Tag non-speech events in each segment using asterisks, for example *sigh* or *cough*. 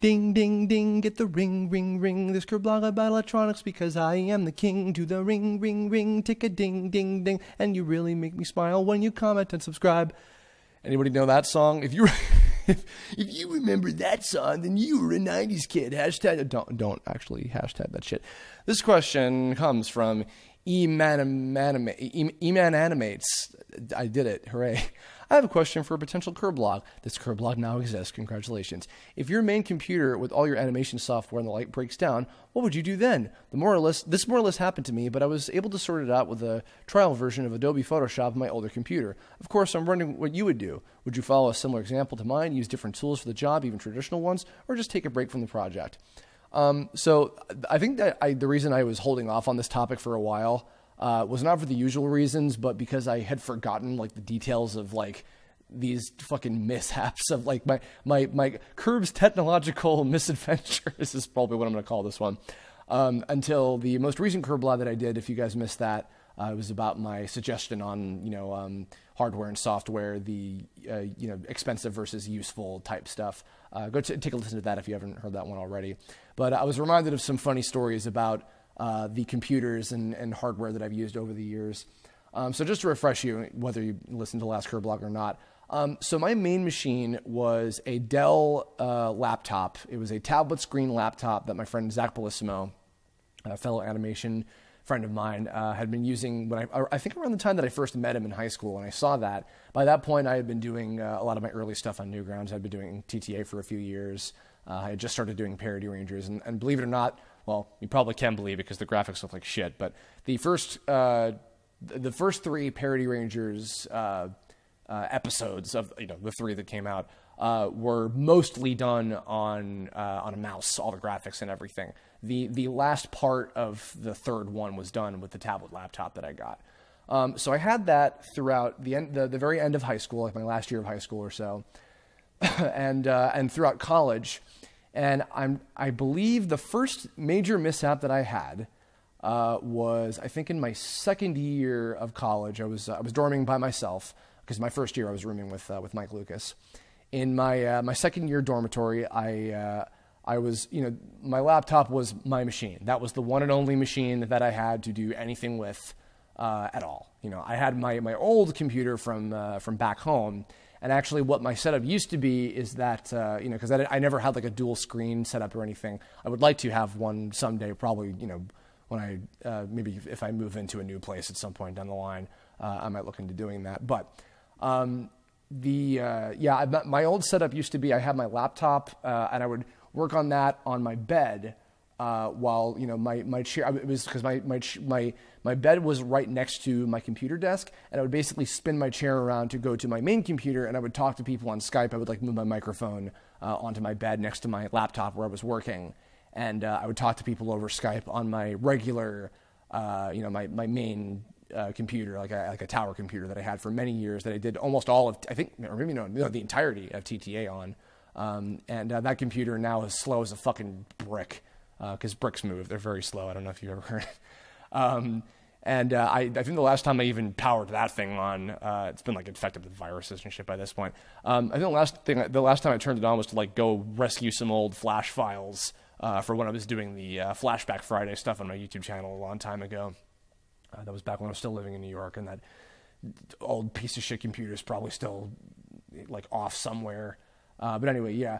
Ding, ding, ding, get the ring, ring, ring. This kerblog about electronics because I am the king. Do the ring, ring, ring, tick a ding, ding, ding. And you really make me smile when you comment and subscribe. Anybody know that song? If you if, *laughs* if you remember that song, then you were a '90s kid. Hashtag don't don't actually hashtag that shit. This question comes from Eman Animates. I did it! Hooray! I have a question for a potential log. This log now exists. Congratulations. If your main computer with all your animation software and the like breaks down, what would you do then? The more or less, this more or less happened to me, but I was able to sort it out with a trial version of Adobe Photoshop on my older computer. Of course, I'm wondering what you would do. Would you follow a similar example to mine, use different tools for the job, even traditional ones, or just take a break from the project? Um, so I think that I, the reason I was holding off on this topic for a while uh, was not for the usual reasons, but because I had forgotten like the details of like these fucking mishaps of like my my my Curb's technological *laughs* misadventures is probably what I'm going to call this one. Um, until the most recent Curb Live that I did, if you guys missed that, uh, it was about my suggestion on you know um, hardware and software, the uh, you know expensive versus useful type stuff. Uh, go t- take a listen to that if you haven't heard that one already. But I was reminded of some funny stories about uh, the computers and, and hardware that I've used over the years. Um, so just to refresh you, whether you listened to last Curve Blog or not, um, so my main machine was a Dell uh, laptop. It was a tablet screen laptop that my friend Zach Bellissimo, a fellow animation friend of mine, uh, had been using when I, I think around the time that I first met him in high school, and I saw that. By that point, I had been doing uh, a lot of my early stuff on Newgrounds. I'd been doing TTA for a few years. Uh, I had just started doing Parody Rangers, and, and believe it or not, well, you probably can believe it because the graphics look like shit. But the first, uh, the first three Parody Rangers uh, uh, episodes of you know the three that came out uh, were mostly done on uh, on a mouse, all the graphics and everything. The the last part of the third one was done with the tablet laptop that I got. Um, so I had that throughout the end, the, the very end of high school, like my last year of high school or so, *laughs* and uh, and throughout college. And I'm, I believe the first major mishap that I had uh, was, I think, in my second year of college. I was, uh, I was dorming by myself because my first year I was rooming with, uh, with Mike Lucas. In my, uh, my second year dormitory, I, uh, I was, you know, my laptop was my machine. That was the one and only machine that I had to do anything with uh, at all. You know, I had my, my old computer from, from back home and actually, what my setup used to be is that, uh, you know, because I, I, never had like a dual screen setup or anything. I would like to have one someday, probably, you know, when I uh, maybe if I move into a new place at some point down the line, uh, I might look into doing that. But um, the uh, yeah, I, my old setup used to be I had my laptop uh, and I would work on that on my bed, uh, while you know my my chair it was because my my my my bed was right next to my computer desk, and I would basically spin my chair around to go to my main computer, and I would talk to people on Skype. I would like move my microphone uh, onto my bed next to my laptop where I was working, and uh, I would talk to people over Skype on my regular, uh, you know, my my main uh, computer, like a, like a tower computer that I had for many years, that I did almost all of, I think, or maybe no, the entirety of TTA on. Um, and uh, that computer now is slow as a fucking brick because uh, bricks move. They're very slow. I don't know if you have ever *laughs* heard. um, and uh, I, I, think the last time I even powered that thing on, uh, it's been like infected with viruses and shit by this point. Um, I think the last thing, the last time I turned it on was to like go rescue some old Flash files uh, for when I was doing the uh, Flashback Friday stuff on my YouTube channel a long time ago. Uh, that was back when I was still living in New York, and that old piece of shit computer is probably still like off somewhere. but anyway, yeah.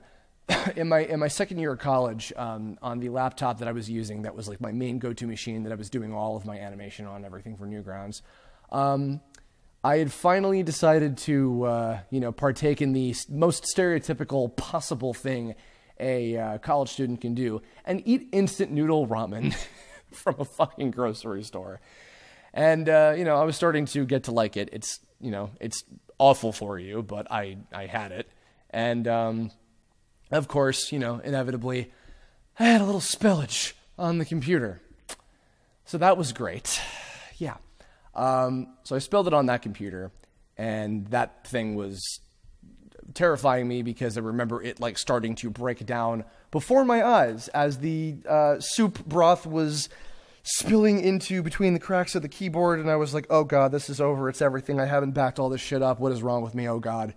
*laughs* in my in my second year of college, um, on the laptop that I was using, that was like my main go-to machine that I was doing all of my animation on, everything for Newgrounds. Um, I had finally decided to, uh, you know, partake in the most stereotypical possible thing a uh, college student can do and eat instant noodle ramen *laughs* from a fucking grocery store. And uh, you know, I was starting to get to like it. It's you know, it's awful for you, but I I had it, and um, of course, you know, inevitably, I had a little spillage on the computer. So that was great. Yeah. Um, so I spilled it on that computer, and that thing was terrifying me because I remember it like starting to break down before my eyes as the uh, soup broth was spilling into between the cracks of the keyboard, and I was like, oh god, this is over, it's everything, I haven't backed all this shit up, what is wrong with me, oh god.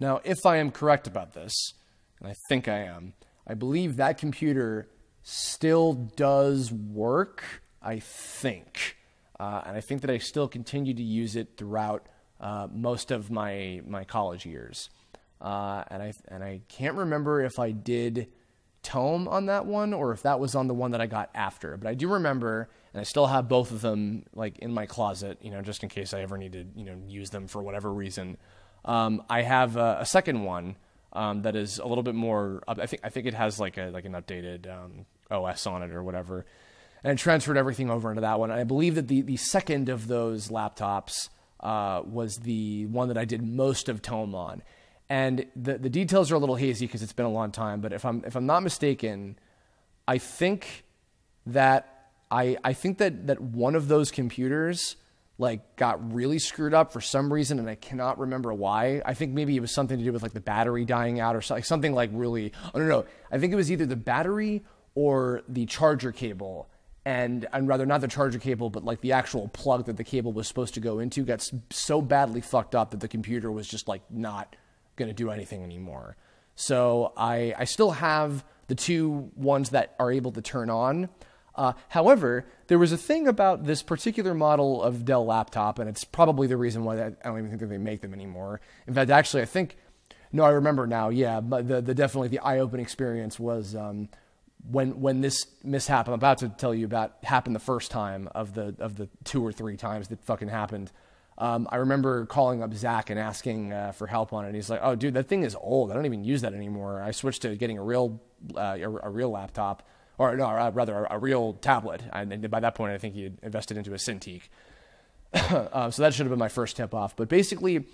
Now, if I am correct about this, and I think I am, I believe that computer still does work, I think. Uh, and I think that I still continue to use it throughout uh, most of my, my college years. Uh, and, I, and I can't remember if I did Tome on that one or if that was on the one that I got after. But I do remember, and I still have both of them like in my closet, you know, just in case I ever need to, you know, use them for whatever reason. Um, I have a, a second one um, that is a little bit more. I think I think it has like a like an updated um, OS on it or whatever, and transferred everything over into that one. I believe that the the second of those laptops uh, was the one that I did most of Tome on, and the the details are a little hazy because it's been a long time. But if I'm if I'm not mistaken, I think that I I think that that one of those computers like got really screwed up for some reason and I cannot remember why. I think maybe it was something to do with like the battery dying out or something, something like really I don't know. I think it was either the battery or the charger cable and and rather not the charger cable but like the actual plug that the cable was supposed to go into got so badly fucked up that the computer was just like not going to do anything anymore. So I I still have the two ones that are able to turn on uh, however, there was a thing about this particular model of Dell laptop, and it's probably the reason why I don't even think that they make them anymore. In fact, actually, I think, no, I remember now. Yeah, but the, the definitely the eye-opening experience was um, when when this mishap I'm about to tell you about happened the first time of the of the two or three times that fucking happened. Um, I remember calling up Zach and asking uh, for help on it. He's like, "Oh, dude, that thing is old. I don't even use that anymore. I switched to getting a real uh, a, a real laptop." or no, uh, rather a real tablet. And by that point, I think he had invested into a Cintiq. um, *coughs* so that should have been my first tip off. But basically,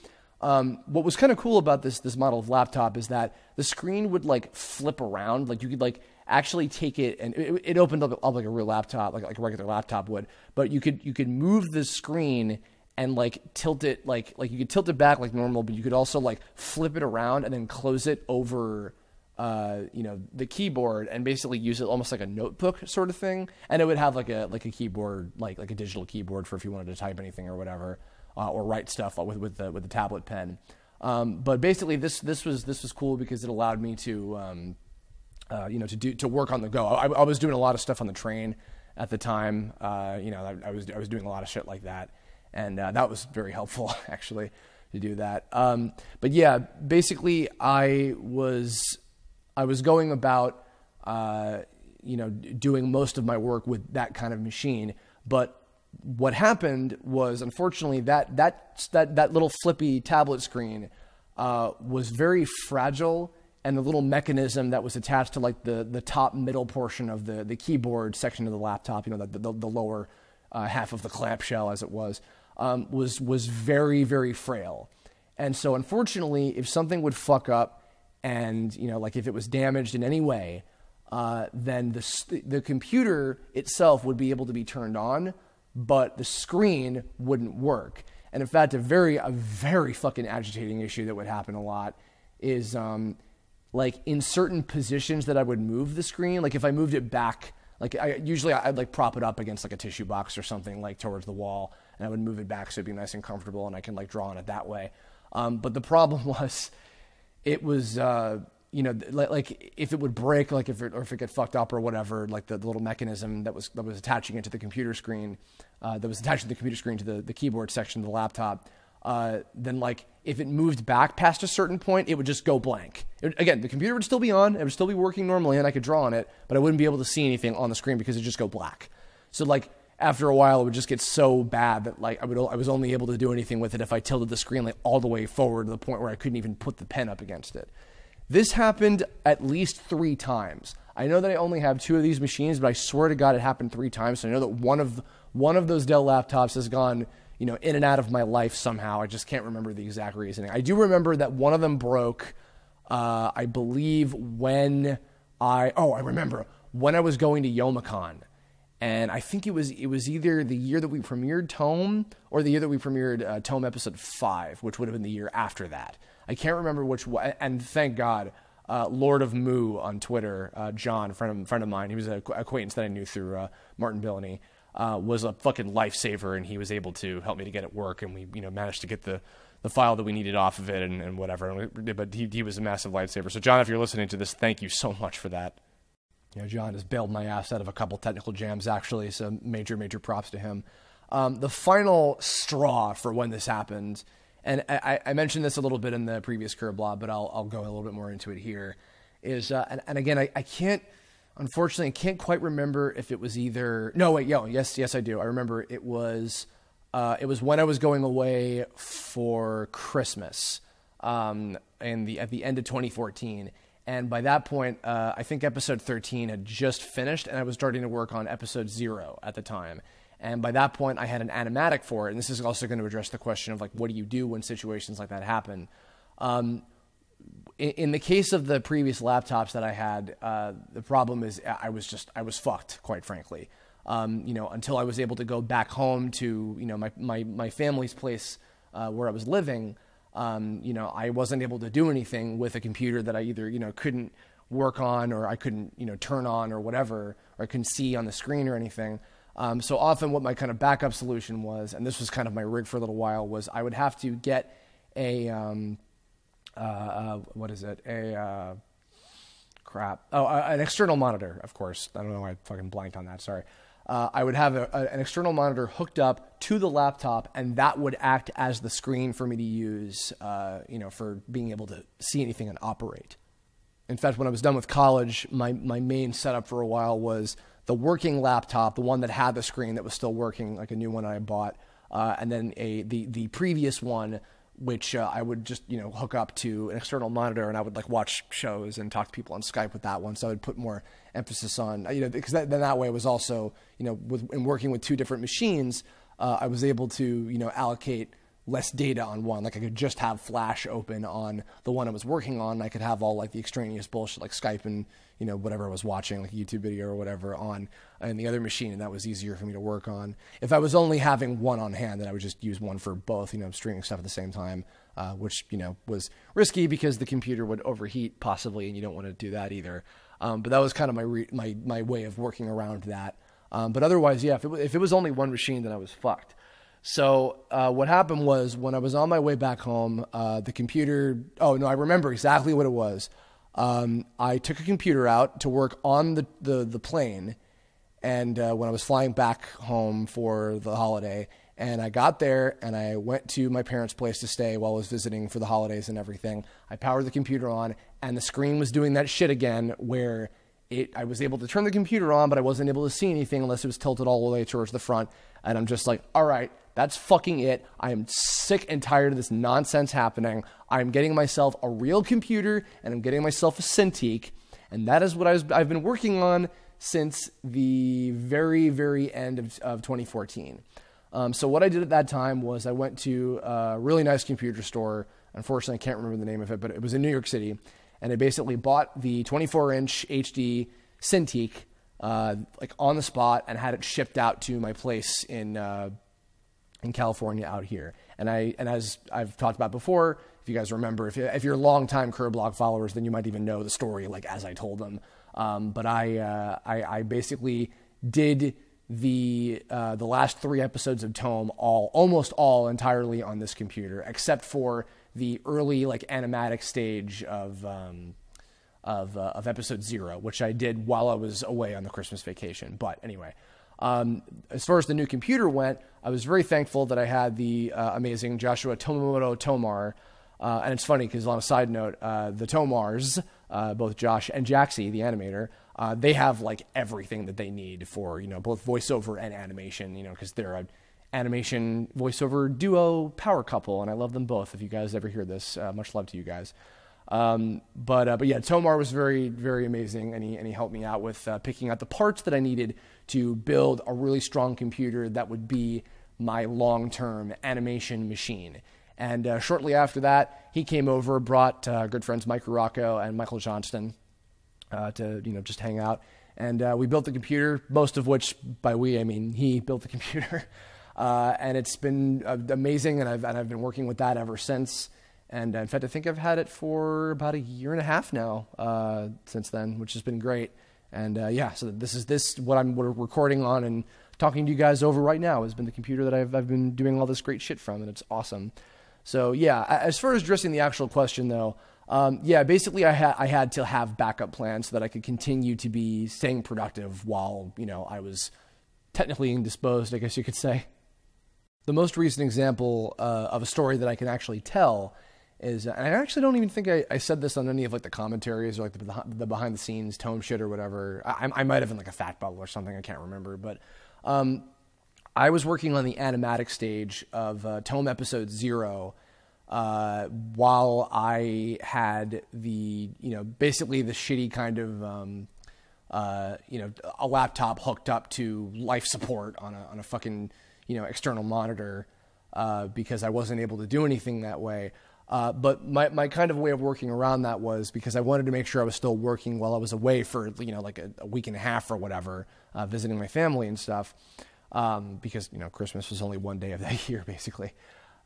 um, what was kind of cool about this this model of laptop is that the screen would like flip around, like you could like actually take it and it, it opened up, up, like a real laptop, like like a regular laptop would. But you could you could move the screen and like tilt it like like you could tilt it back like normal, but you could also like flip it around and then close it over uh, you know the keyboard and basically use it almost like a notebook sort of thing and it would have like a like a keyboard like like a digital keyboard for if you wanted to type anything or whatever uh, or write stuff with with the with the tablet pen um, but basically this this was this was cool because it allowed me to um, uh, you know to do to work on the go I, I, was doing a lot of stuff on the train at the time uh, you know I, I, was I was doing a lot of shit like that and uh, that was very helpful *laughs* actually to do that um, but yeah basically I was I was going about, uh, you know, doing most of my work with that kind of machine. But what happened was, unfortunately, that that that that little flippy tablet screen uh, was very fragile, and the little mechanism that was attached to like the the top middle portion of the the keyboard section of the laptop, you know, the the, the lower uh, half of the clamshell, as it was, um, was was very very frail. And so, unfortunately, if something would fuck up, and you know like if it was damaged in any way uh, then the, the computer itself would be able to be turned on but the screen wouldn't work and in fact a very a very fucking agitating issue that would happen a lot is um, like in certain positions that i would move the screen like if i moved it back like I usually I'd like prop it up against like a tissue box or something like towards the wall, and I would move it back so it'd be nice and comfortable, and I can like draw on it that way. Um, but the problem *laughs* was it was uh, you know like, if it would break like if it or if it got fucked up or whatever like the, the little mechanism that was that was attaching it to the computer screen uh, that was attaching the computer screen to the, the keyboard section of the laptop uh, then like if it moved back past a certain point it would just go blank it, again the computer would still be on it would still be working normally and i could draw on it but i wouldn't be able to see anything on the screen because it just go black so like after a while, it would just get so bad that like I would I was only able to do anything with it if I tilted the screen like all the way forward to the point where I couldn't even put the pen up against it. This happened at least three times. I know that I only have two of these machines, but I swear to God, it happened three times. So I know that one of one of those Dell laptops has gone, you know, in and out of my life somehow. I just can't remember the exact reasoning. I do remember that one of them broke. Uh, I believe when I oh I remember when I was going to Yomicon and I think it was it was either the year that we premiered Tome or the year that we premiered uh, Tome episode five, which would have been the year after that. I can't remember which. And thank God, uh, Lord of Moo on Twitter, uh, John, friend of, friend of mine, he was an acquaintance that I knew through uh, Martin Billany, uh, was a fucking lifesaver, and he was able to help me to get it work, and we you know managed to get the the file that we needed off of it and, and whatever. But he, he was a massive lifesaver. So John, if you're listening to this, thank you so much for that you know, John has bailed my ass out of a couple technical jams, actually. So major, major props to him. Um, the final straw for when this happened, and I, I, mentioned this a little bit in the previous curb blog, but I'll, I'll go a little bit more into it here. Is uh, and, and, again, I, I, can't, unfortunately, I can't quite remember if it was either. No, wait, yo, yes, yes, I do. I remember it was. Uh, it was when I was going away for Christmas, um, and the at the end of 2014 and by that point, uh, I think episode 13 had just finished, and I was starting to work on episode zero at the time. And by that point, I had an animatic for it. And this is also going to address the question of like, what do you do when situations like that happen? Um, in, the case of the previous laptops that I had, uh, the problem is uh, I was just I was fucked, quite frankly. Um, you know, until I was able to go back home to you know my my, my family's place uh, where I was living um, you know, I wasn't able to do anything with a computer that I either, you know, couldn't work on or I couldn't, you know, turn on or whatever, or I couldn't see on the screen or anything. Um, so often what my kind of backup solution was, and this was kind of my rig for a little while, was I would have to get a, um, uh, uh, what is it? A, uh, crap. Oh, an external monitor, of course. I don't know why I fucking blanked on that. Sorry uh, I would have a, a, an external monitor hooked up to the laptop, and that would act as the screen for me to use, uh, you know, for being able to see anything and operate. In fact, when I was done with college, my, my main setup for a while was the working laptop, the one that had the screen that was still working, like a new one I bought, uh, and then a the the previous one, which uh, I would just you know hook up to an external monitor, and I would like watch shows and talk to people on Skype with that one. So I would put more emphasis on you know because that, then that way was also you know with in working with two different machines uh, I was able to you know allocate less data on one like I could just have Flash open on the one I was working on I could have all like the extraneous bullshit like Skype and you know whatever I was watching like a YouTube video or whatever on and the other machine and that was easier for me to work on if I was only having one on hand then I would just use one for both you know streaming stuff at the same time uh, which you know was risky because the computer would overheat possibly and you don't want to do that either. Um, but that was kind of my, re- my, my way of working around that. Um, but otherwise, yeah, if it, if it, was only one machine, then I was fucked. So uh, what happened was when I was on my way back home, uh, the computer, oh no, I remember exactly what it was. Um, I took a computer out to work on the, the, the plane. And uh, when I was flying back home for the holiday, and I got there and I went to my parents' place to stay while I was visiting for the holidays and everything. I powered the computer on and the screen was doing that shit again where it I was able to turn the computer on, but I wasn't able to see anything unless it was tilted all the way towards the front. And I'm just like, all right, that's fucking it. I am sick and tired of this nonsense happening. I'm getting myself a real computer and I'm getting myself a Cintiq. And that is what I was, I've been working on since the very, very end of, of 2014. Um, so what I did at that time was I went to a really nice computer store. Unfortunately, I can't remember the name of it, but it was in New York City, and I basically bought the 24-inch HD Cintiq uh, like on the spot and had it shipped out to my place in uh, in California out here. And I and as I've talked about before, if you guys remember, if, if you're longtime Kerblock followers, then you might even know the story like as I told them. Um, but I, uh, I I basically did the uh, the last three episodes of Tome all almost all entirely on this computer, except for the early like animatic stage of um, of uh, of episode zero, which I did while I was away on the Christmas vacation. But anyway. Um, as far as the new computer went, I was very thankful that I had the uh, amazing Joshua Tomomoto Tomar. Uh, and it's funny because, on a side note, uh, the Tomars, uh, both Josh and Jaxie, the animator, uh, they have like everything that they need for you know both voiceover and animation. You know because they're a animation voiceover duo power couple, and I love them both. If you guys ever hear this, uh, much love to you guys. Um, but uh, but yeah, Tomar was very very amazing, and he and he helped me out with uh, picking out the parts that I needed to build a really strong computer that would be my long term animation machine. And uh, shortly after that, he came over, brought uh, good friends Mike Rocco and Michael Johnston uh, to you know just hang out. And uh, we built the computer, most of which by we I mean he *laughs* built the computer, *laughs* uh, and it's been uh, amazing. And I've and I've been working with that ever since. And uh, in fact, I think I've had it for about a year and a half now uh, since then, which has been great. And yeah, so this is this what I'm recording on and talking to you guys over right now has been the computer that I've I've been doing all this great shit from, and it's awesome. So yeah, as far as addressing the actual question though. Um, yeah, basically, I had I had to have backup plans so that I could continue to be staying productive while you know I was technically indisposed, I guess you could say. The most recent example uh, of a story that I can actually tell is, and I actually don't even think I, I said this on any of like the commentaries or like the, the behind the scenes tome shit or whatever. I, I might have in like a fat bubble or something. I can't remember, but. Um, I was working on the animatic stage of uh, Tome Episode Zero, uh, while I had the you know basically the shitty kind of um, uh, you know a laptop hooked up to life support on a on a fucking you know external monitor uh, because I wasn't able to do anything that way. Uh, but my, my kind of way of working around that was because I wanted to make sure I was still working while I was away for you know like a, a week and a half or whatever, uh, visiting my family and stuff, um, because you know Christmas was only one day of that *laughs* year basically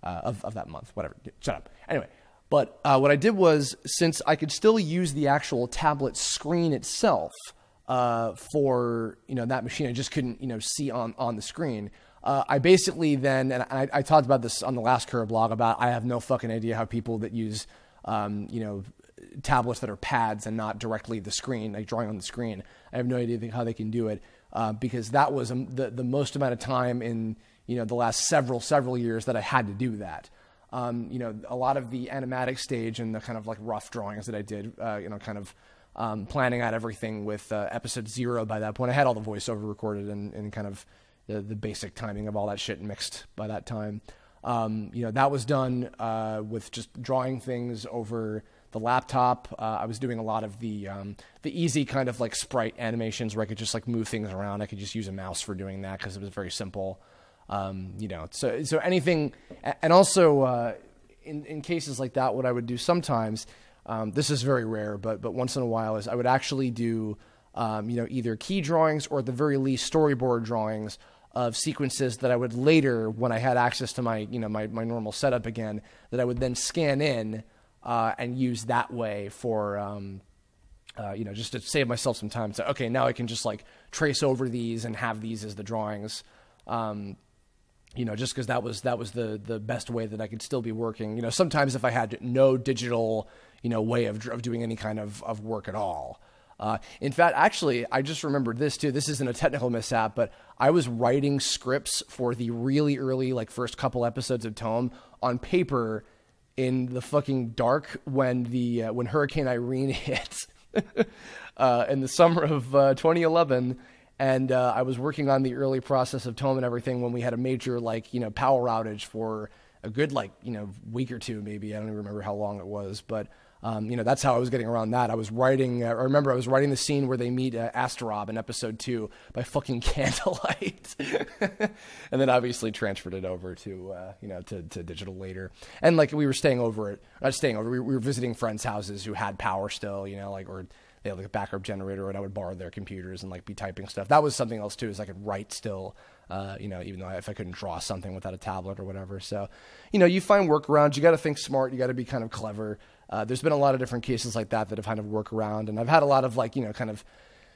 uh, of, of that month, whatever. Shut up. Anyway, but uh, what I did was, since I could still use the actual tablet screen itself uh, for you know that machine, I just couldn't you know see on on the screen. Uh, I basically then, and I, I, talked about this on the last Curve blog about I have no fucking idea how people that use um, you know tablets that are pads and not directly the screen, like drawing on the screen. I have no idea how they can do it uh, because that was um, the the most amount of time in you know, the last several, several years that I had to do that. Um, you know, a lot of the animatic stage and the kind of like rough drawings that I did, uh, you know, kind of um, planning out everything with uh, episode zero by that point. I had all the voiceover recorded and, and kind of the, the, basic timing of all that shit mixed by that time. Um, you know, that was done uh, with just drawing things over the laptop. Uh, I was doing a lot of the um, the easy kind of like sprite animations where I could just like move things around. I could just use a mouse for doing that because it was very simple. Um, you know, so so anything, and also uh, in in cases like that, what I would do sometimes, um, this is very rare, but but once in a while is I would actually do, um, you know, either key drawings or at the very least storyboard drawings of sequences that I would later, when I had access to my you know my my normal setup again, that I would then scan in uh, and use that way for. Um, uh, you know, just to save myself some time. So, okay, now I can just like trace over these and have these as the drawings. Um, you know, just because that was that was the the best way that I could still be working. You know, sometimes if I had no digital, you know, way of of doing any kind of of work at all. Uh, in fact, actually, I just remembered this too. This isn't a technical mishap, but I was writing scripts for the really early, like first couple episodes of Tome on paper in the fucking dark when the uh, when Hurricane Irene *laughs* hit *laughs* uh, in the summer of uh, 2011 and uh, I was working on the early process of Tome and everything when we had a major like you know power outage for a good like you know week or two maybe I don't even remember how long it was, but um, you know that's how I was getting around that. I was writing. Uh, I remember I was writing the scene where they meet uh, in episode two by fucking *laughs* candlelight, *laughs* and then obviously transferred it over to uh, you know to, to, digital later. And like we were staying over at not uh, staying over, we, we were visiting friends' houses who had power still, you know, like or they had like a backup generator and I would borrow their computers and like be typing stuff. That was something else too, is I could write still, uh, you know, even though I, if I couldn't draw something without a tablet or whatever. So, you know, you find workarounds. You got to think smart. You got to be kind of clever. Uh, there's been a lot of different cases like that that have kind of worked around. And I've had a lot of like, you know, kind of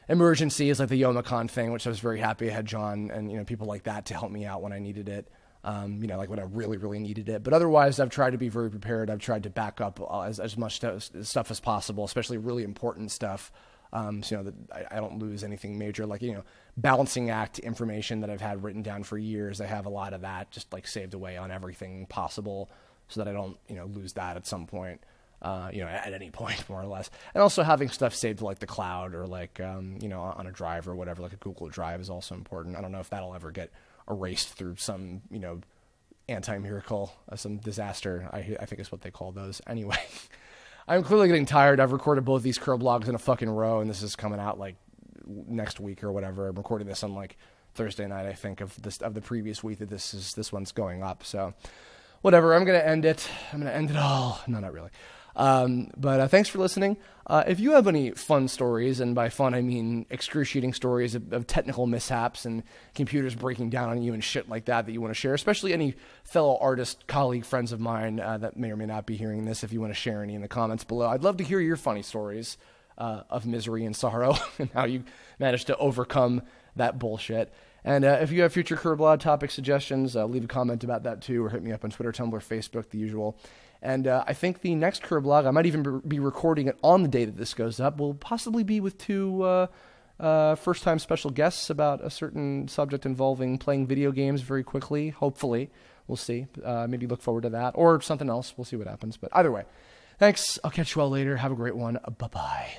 emergencies like the Yomacon thing, which I was very happy I had John and, you know, people like that to help me out when I needed it um, you know, like when I really, really needed it. But otherwise, I've tried to be very prepared. I've tried to back up uh, as, as much stuff as possible, especially really important stuff. Um, so, you know, that I, I, don't lose anything major. Like, you know, balancing act information that I've had written down for years. I have a lot of that just like saved away on everything possible so that I don't, you know, lose that at some point. Uh, you know, at any *laughs* point, more or less. And also having stuff saved like the cloud or like, um, you know, on a drive or whatever, like a Google Drive is also important. I don't know if that'll ever get erased through some you know anti-miracle, uh, some disaster. I, I think is what they call those. Anyway, *laughs* I'm clearly getting tired. I've recorded both these curl blogs in a fucking row, and this is coming out like next week or whatever. I'm recording this on like Thursday night, I think, of this of the previous week that this is this one's going up. So, whatever. I'm gonna end it. I'm gonna end it all. No, not really. Um, but uh, thanks for listening. Uh, if you have any fun stories, and by fun I mean excruciating stories of, of, technical mishaps and computers breaking down on you and shit like that that you want to share, especially any fellow artist, colleague, friends of mine uh, that may or may not be hearing this, if you want to share any in the comments below, I'd love to hear your funny stories uh, of misery and sorrow *laughs* and how you managed to overcome that bullshit. And uh, if you have future Kerblad topic suggestions, uh, leave a comment about that too, or hit me up on Twitter, Tumblr, Facebook, the usual. And uh, I think the next curb log, I might even be recording it on the day that this goes up, will possibly be with two uh, uh, first time special guests about a certain subject involving playing video games very quickly, hopefully. We'll see. Uh, maybe look forward to that or something else. We'll see what happens. But either way, thanks. I'll catch you all later. Have a great one. Bye bye.